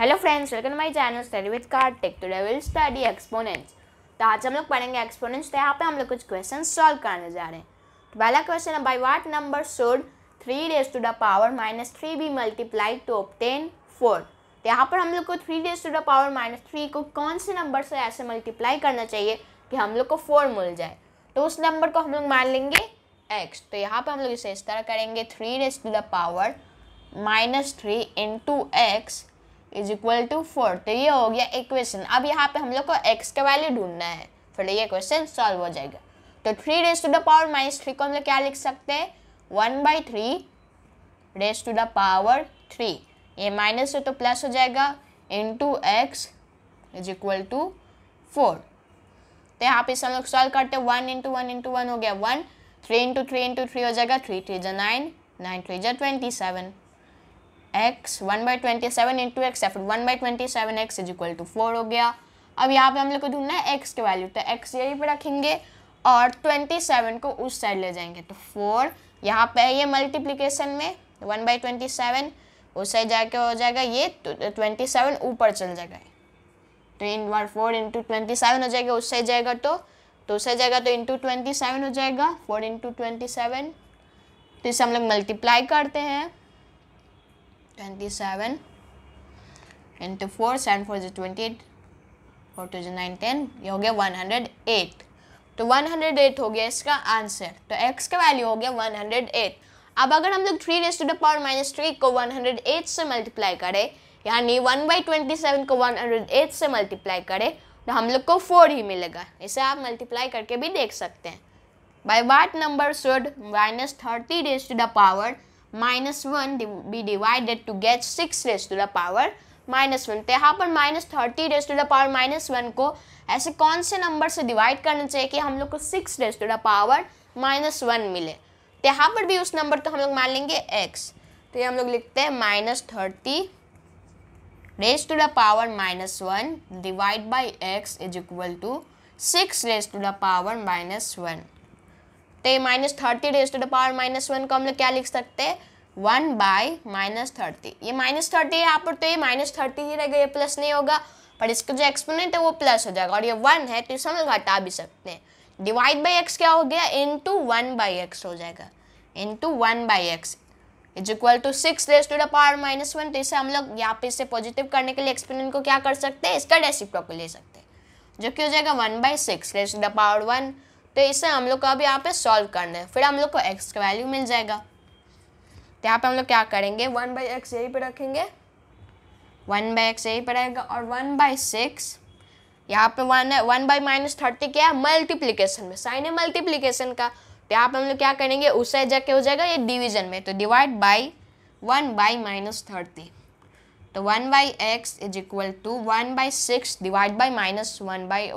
hello friends welcome my channel study with Kartik today will study exponents तो आज हम लोग पढ़ेंगे एक्सपोनेंट्स तो यहाँ पे हम लोग कुछ क्वेश्चन सॉल्व करने जा रहे हैं तो पहला क्वेश्चन है by what number should three raise to the power minus three be multiply to obtain four तो यहाँ पर हम लोग को three raise to the power minus three को कौन से नंबर से ऐसे मल्टीप्लाई करना चाहिए कि हम लोग को फोर मिल जाए तो उस नंबर को हम लोग मान लेंगे एक्स तो यहाँ पर हम लोग इसे इस तरह करेंगे three raise to the power minus three into x is equal to four तो ये हो गया इक्वेशन अब यहाँ पे हम लोग को एक्स का वैल्यू ढूंढना है फिर ये क्वेश्चन सॉल्व हो जाएगा तो three raise to the power minus three को हम लोग क्या लिख सकते हैं one by three raise to the power three ये माइनस है तो प्लस हो जाएगा into x is equal to four तो यहाँ पे हम लोग सॉल्व करते हैं one into one into one हो गया one three into three into three हो जाएगा थ्री थ्री जो नाइन नाइन थ्री जो twenty seven x one by twenty seven into x या फिर one by twenty seven x is equal to four हो गया अब यहाँ पे हम लोग को ढूंढना है एक्स के वैल्यू तो एक्स यहीं पे रखेंगे और ट्वेंटी सेवन को उस साइड ले जाएंगे तो फोर यहाँ पे ये मल्टीप्लिकेशन में वन बाई ट्वेंटी सेवन उस साइड जाके हो जाएगा ये ट्वेंटी तो सेवन ऊपर चल जाएगा तो in one four into twenty seven हो जाएगा उस साइड जाएगा तो तो उस साइड जाएगा तो इंटू ट्वेंटी सेवन हो जाएगा फोर इंटू ट्वेंटी सेवन तो इसे हम लोग मल्टीप्लाई करते हैं 27 into 4 7 4 is 28 4 2 is 9 10 ये हो गया 108 तो 108 हो गया इसका आंसर तो x का वैल्यू हो गया 108 अब अगर हम लोग three raise to the power minus three को 108 से मल्टीप्लाई करें यानी 1 बाई ट्वेंटी को 108 से मल्टीप्लाई करें तो हम लोग को 4 ही मिलेगा इसे आप मल्टीप्लाई करके भी देख सकते हैं by what number should minus thirty raise to the power minus one be divided to get six raise to the power minus one तो यहाँ पर minus thirty raise to the power minus one को ऐसे कौन से number से divide करना चाहिए कि हम लोग को six raise to the power minus one मिले तो यहाँ पर भी उस नंबर को हम लोग मान लेंगे एक्स तो ये हम लोग लिखते हैं minus thirty raise to the power minus one divide by x is equal to six raise to the power minus one तो ये minus thirty raise to the power minus one को हम लोग क्या लिख सकते हैं वन बाय माइनस थर्टी ये माइनस थर्टी है यहाँ पर तो ये माइनस थर्टी ही रहेगा ये प्लस नहीं होगा पर इसका जो एक्सपोनेंट है वो प्लस हो जाएगा और ये वन है तो इसमें घटा भी सकते हैं डिवाइड बाई एक्स क्या हो गया into one by x हो जाएगा into one by x is equal to six raise to the power minus one तो इसे हम लोग यहाँ पे इसे पॉजिटिव करने के लिए एक्सपोनेंट को क्या कर सकते हैं इसका डेसिप्रोको ले सकते हैं जो कि हो जाएगा one by six raise to the power one तो इसे हम लोग को अब यहाँ पे सॉल्व करना है फिर हम लोग को एक्स का वैल्यू मिल जाएगा तो यहाँ पे हम लोग क्या करेंगे वन बाई एक्स यहीं पर रखेंगे वन बाई एक्स यहीं पर रहेगा और वन बाई सिक्स यहाँ पे वन है वन बाई माइनस थर्टी क्या है मल्टीप्लीकेशन में साइन है मल्टीप्लीकेशन का तो यहाँ पे हम लोग क्या करेंगे उससे जाके हो जाएगा ये डिवीजन में तो divide by one by minus thirty तो one by x is equal to one by six divide by minus one by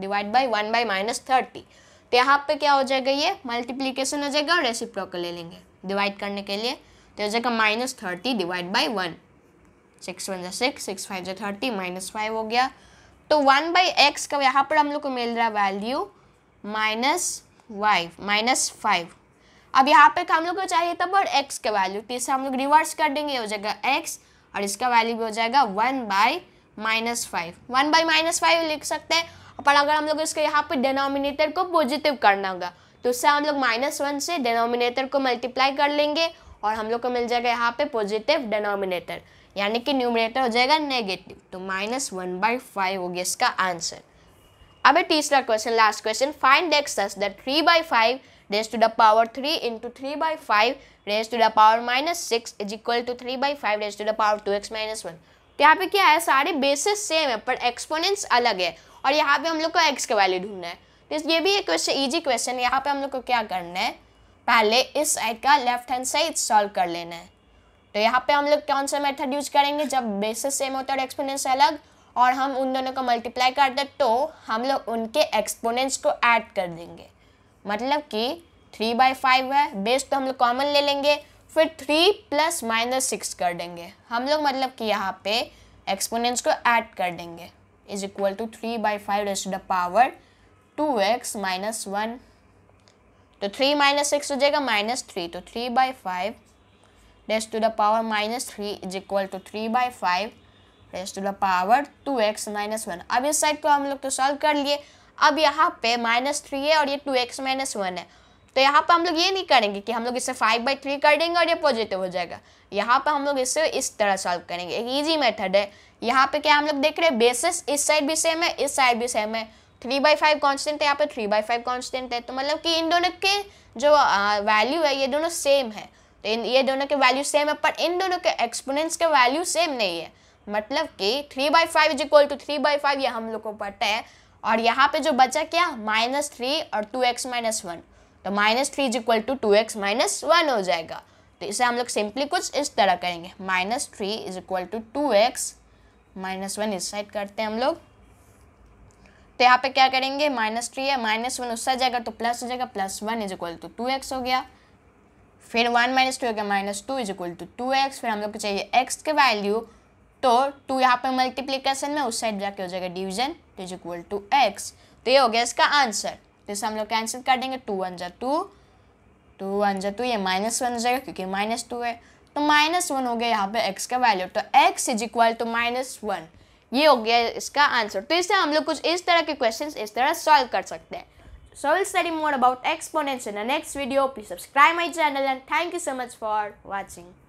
divide by one by minus thirty तो यहाँ पे क्या हो जाएगा ये मल्टीप्लीकेशन हो जाएगा और रेसिप्रोकल ले लेंगे डिवाइड करने के लिए तो हो जाएगा minus thirty divide by one six one जो सिक्स सिक्स फाइव जो थर्टी माइनस फाइव हो गया तो वन बाई एक्स का यहाँ पर हम लोग को मिल रहा value minus five minus five अब यहाँ पे हम लोग को चाहिए था पर एक्स का वैल्यू तो इसे हम लोग रिवर्स कर देंगे हो जाएगा एक्स और इसका वैल्यू भी हो जाएगा one by minus five one by minus five लिख सकते हैं पर अगर हम लोग इसके यहाँ पे डिनोमिनेटर को पॉजिटिव करना होगा तो उससे हम लोग माइनस वन से डिनोमिनेटर को मल्टीप्लाई कर लेंगे और हम लोग को मिल जाएगा यहाँ पे पॉजिटिव डिनोमिनेटर यानी कि न्यूमिनेटर हो जाएगा नेगेटिव तो माइनस वन बाई फाइव हो गया इसका आंसर अब तीसरा question last question find x the three by five raise to the power three into three by five raise to the power minus six is equal to three by five raise to the power two x minus one तो यहाँ पे क्या है सारे basis same है पर exponents अलग है और यहाँ पे हम लोग को एक्स का वैल्यू ढूंढना है तो ये भी एक क्वेश्चन ईजी क्वेश्चन है यहाँ पर हम लोग को क्या करना है पहले इस साइड का लेफ्ट हैंड साइड सॉल्व कर लेना है तो यहाँ पे हम लोग कौन सा मेथड यूज करेंगे जब बेसिस सेम होता है और एक्सपोनेंट्स अलग और हम उन दोनों को मल्टीप्लाई कर दे तो हम लोग उनके एक्सपोनेंट्स को ऐड कर देंगे मतलब कि थ्री बाई फाइव है बेस तो हम लोग कॉमन ले लेंगे फिर थ्री प्लस माइनस सिक्स कर देंगे हम लोग मतलब कि यहाँ पे एक्सपोनेंट्स को ऐड कर देंगे is equal to three by five raise to the power two x minus one तो थ्री माइनस एक्स हो जाएगा माइनस थ्री तो three by five raise to the power minus three is equal to three by five raise to the power two x minus one अब इस side को हम लोग तो सॉल्व कर लिए अब यहाँ पे माइनस थ्री है और ये टू एक्स माइनस वन है तो यहाँ पर हम लोग ये नहीं करेंगे कि हम लोग इसे फाइव बाई थ्री कर देंगे और ये पॉजिटिव हो जाएगा यहाँ पर हम लोग इसे इस तरह सॉल्व करेंगे एक ईजी मेथड है यहाँ पे क्या हम लोग देख रहे हैं बेसिस इस साइड भी सेम है इस साइड भी सेम है थ्री बाई फाइव कॉन्स्टेंट है यहाँ पे थ्री बाई फाइव कॉन्स्टेंट है तो मतलब कि इन दोनों के जो वैल्यू है ये दोनों सेम है तो इन ये दोनों के वैल्यू सेम है पर इन दोनों के एक्सपोनेंट्स के वैल्यू सेम नहीं है मतलब कि three by five is equal to three by five ये हम लोग को पता है और यहाँ पे जो बचा क्या माइनस थ्री और टू एक्स माइनस वन तो minus three is equal to two x minus one हो जाएगा तो इसे हम लोग सिंपली कुछ इस तरह करेंगे minus three is equal to two x minus one इस साइड करते हैं हम लोग तो यहाँ पे क्या करेंगे माइनस थ्री है माइनस वन उस साइड जाएगा तो प्लस हो जाएगा plus one is equal to two x हो गया फिर वन माइनस टू हो गया minus two is equal to two x फिर हम लोग को चाहिए एक्स के वैल्यू तो टू यहाँ पे मल्टीप्लीकेशन में उस साइड जाके हो जाएगा डिविजन तो इज इक्वल टू एक्स तो ये हो गया इसका आंसर जैसे हम लोग कैंसिल कर देंगे टू वन जा टू टू वन जा टू ये माइनस वन हो जाएगा क्योंकि माइनस टू है तो माइनस वन हो गया यहाँ पे एक्स का वैल्यू तो x is equal to minus one ये हो गया इसका आंसर तो इससे हम लोग कुछ इस तरह के क्वेश्चन इस तरह सॉल्व कर सकते हैं so will study more about exponents in the next video please subscribe my channel and thank you so much for watching